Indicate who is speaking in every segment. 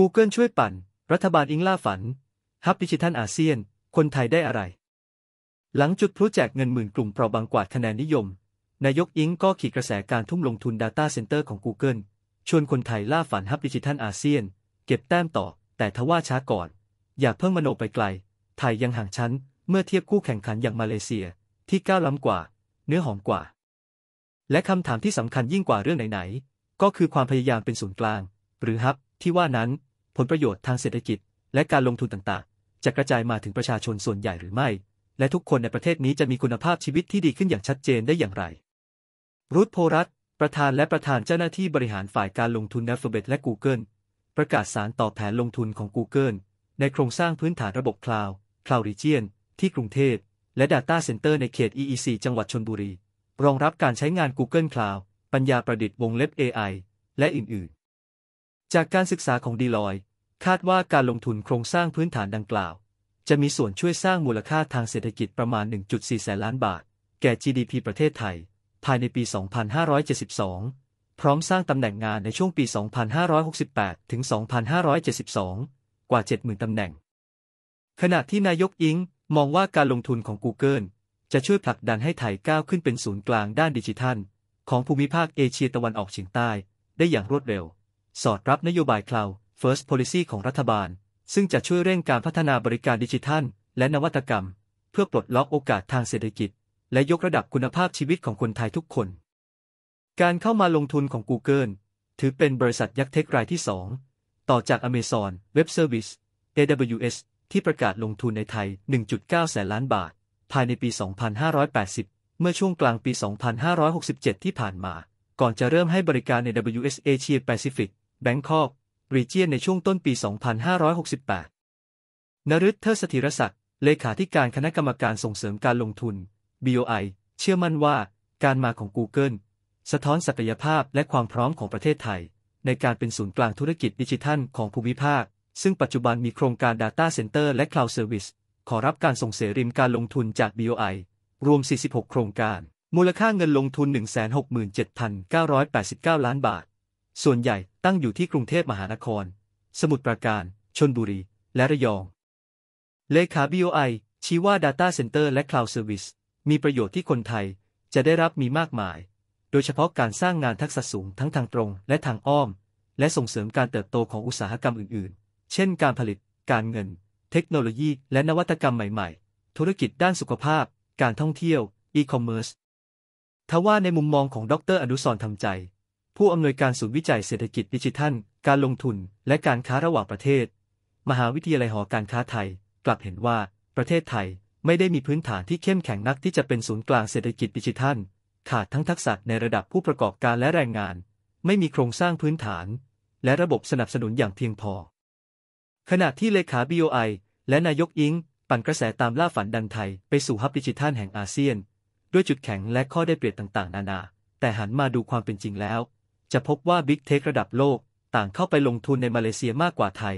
Speaker 1: Google ช่วยปั่น รัฐบาลอิงล่าฝันฮับดิจิทัลอาเซียน คนไทยได้อะไร หลังจุดพลุแจกเงินหมื่นกลุ่มเปราะบางกว่าคะแนนนิยมนายกอิงก็ขีดกระแสการทุ่มลงทุน Data Center ของ Google ชวนคนไทยล่าฝันฮับดิจิทัลอาเซียน เก็บแต้มต่อ แต่ทว่าช้าก่อน อยากเพิ่งมโนไปไกล ไทยยังห่างชั้นเมื่อเทียบคู่แข่งขันอย่างมาเลเซีย ที่ก้าวล้ำกว่า เนื้อหอมกว่า และคำถามที่สำคัญยิ่งกว่าเรื่องไหนๆก็คือความพยายามเป็นศูนย์กลาง หรือฮับที่ว่านั้นผลประโยชน์ทางเศรษฐกิจและการลงทุนต่างๆ จะกระจายมาถึงประชาชนส่วนใหญ่หรือไม่ และทุกคนในประเทศนี้จะมีคุณภาพชีวิตที่ดีขึ้นอย่างชัดเจนได้อย่างไร รูธโพรัตประธานและประธานเจ้าหน้าที่บริหารฝ่ายการลงทุนเนฟเ a เบตและ Google ประกาศสารต่อแผนลงทุนของ Google ในโครงสร้างพื้นฐานระบบคลาวด์คลาวริเจียนที่กรุงเทพและ Data Center ในเขต EEC จังหวัดชนบุรี รองรับการใช้งาน Google Cloud ปัญญาประดิษฐ์วงเล็บ AI และอื่นๆ จากการศึกษาของดีลอยคาดว่าการลงทุนโครงสร้างพื้นฐานดังกล่าว จะมีส่วนช่วยสร้างมูลค่าทางเศรษฐกิจประมาณ 1.4 แสนล้านบาท แก่ GDP ประเทศไทยภายในปี 2572 พร้อมสร้างตำแหน่งงานในช่วงปี 2568 ถึง 2572 กว่า 70,000 ตำแหน่ง ขณะที่นายกอิงมองว่าการลงทุนของ Google จะช่วยผลักดันให้ไทยก้าวขึ้นเป็นศูนย์กลางด้านดิจิทัล ของภูมิภาคเอเชียตะวันออกเฉียงใต้ ได้อย่างรวดเร็ว สอดรับนโยบายคลาว First Policy ของรัฐบาล ซึ่งจะช่วยเร่งการพัฒนาบริการดิจิทัล และนวัตกรรม เพื่อปลดล็อกโอกาสทางเศรษฐกิจ และยกระดับคุณภาพชีวิตของคนไทยทุกคน การเข้ามาลงทุนของ Google ถือเป็นบริษัทยักษ์เทครายที่ 2 ต่อจาก Amazon Web Service AWS ที่ประกาศลงทุนในไทย 1.9 แสนล้านบาท ภายในปี 2580 เมื่อช่วงกลางปี 2567 ที่ผ่านมา ก่อนจะเริ่มให้บริการใน w s Asia Pacific Bangkok รีเจียนในช่วงต้นปี 2568 นฤทธเทสถิรศักดิ์ เลขาธิการคณะกรรมการส่งเสริมการลงทุน BOI เชื่อมั่นว่าการมาของ Google สะท้อนศักยภาพและความพร้อมของประเทศไทย ในการเป็นศูนย์กลางธุรกิจดิจิทัลของภูมิภาค ซึ่งปัจจุบันมีโครงการ Data Center และ Cloud Service ขอรับการส่งเสริมการลงทุนจาก BOI รวม 46 โครงการมูลค่าเงินลงทุน 167,989 ล้านบาทส่วนใหญ่ตั้งอยู่ที่กรุงเทพมหานคร สมุทรปราการ ชนบุรี และระยอง เลขา BOI ชี้ว่า Data Center และ Cloud Service มีประโยชน์ที่คนไทยจะได้รับมีมากมาย โดยเฉพาะการสร้างงานทักษะสูงทั้งทางตรงและทางอ้อม และส่งเสริมการเติบโตของอุตสาหกรรมอื่น ๆ เช่น การผลิต การเงิน เทคโนโลยี และนวัตกรรมใหม่ ๆ ธุรกิจด้านสุขภาพ การท่องเที่ยวอีคอมเมิร์ซทว่าในมุมมองของดรอนุสรทำใจผู้อำนวยการศูนย์วิจัยเศรษฐกิจดิจิทัล การลงทุนและการค้าระหว่างประเทศ มหาวิทยาลัยหอการค้าไทย กลับเห็นว่าประเทศไทยไม่ได้มีพื้นฐานที่เข้มแข็งนักที่จะเป็นศูนย์กลางเศรษฐกิจดิจิทัลขาดทั้งทักษะในระดับผู้ประกอบการและแรงงาน ไม่มีโครงสร้างพื้นฐาน และระบบสนับสนุนอย่างเพียงพอ ขณะที่เลขา b ไ i และนายกอิง ปั่นกระแสตามล่าฝันดันไทยไปสู่ฮับดิจิทัลแห่งอาเซียนด้วยจุดแข็งและข้อได้เปรียบต่างๆนานาแต่หันมาดูความเป็นจริงแล้วจะพบว่าบิ๊กเทคระดับโลก ต่างเข้าไปลงทุนในมาเลเซียมากกว่าไทย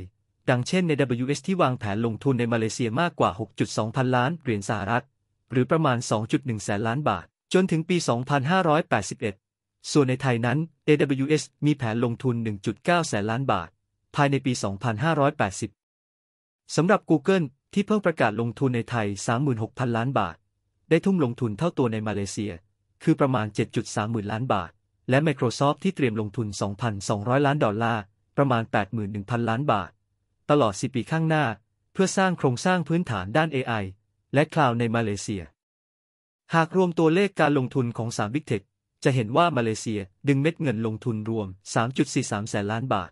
Speaker 1: ดังเช่นใน WS ที่วางแผนลงทุนในมาเลเซียมากกว่า 6.2 พันล้านเหรียญสหรัฐ หรือประมาณ 2.1 แสนล้านบาท จนถึงปี 2581 ส่วนในไทยนั้น AWS มีแผนลงทุน 1.9 แสนล้านบาท ภายในปี 2580 สำหรับ Google ที่เพิ่งประกาศลงทุนในไทย 36,000 ล้านบาท ได้ทุ่มลงทุนเท่าตัวในมาเลเซีย คือประมาณ 7.3 หมื่นล้านบาทและ Microsoft ที่เตรียมลงทุน 2,200 ล้าน ดอลลาร์ ประมาณ 81,000 ล้านบาท ตลอด 10 ปีข้างหน้า เพื่อสร้างโครงสร้างพื้นฐานด้าน AI และคลาวด์ในมาเลเซีย หากรวมตัวเลขการลงทุนของ 3 Big Tech จะเห็นว่ามาเลเซียดึงเม็ดเงินลงทุนรวม 3.43 แสนล้านบาท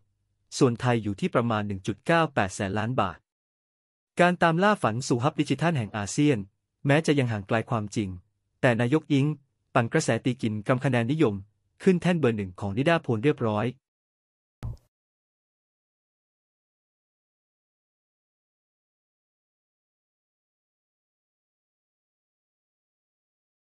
Speaker 1: ส่วนไทยอยู่ที่ประมาณ 1.98 แสนล้านบาท การตามล่าฝันสู่ฮับดิจิทัลแห่งอาเซียน แม้จะยังห่างไกลความจริง แต่นายกยิง ปั่นกระแสตีกินกำคะแนนนิยมขึ้นแท่นเบอร์หนึ่งของนิดาโพลเรียบร้อย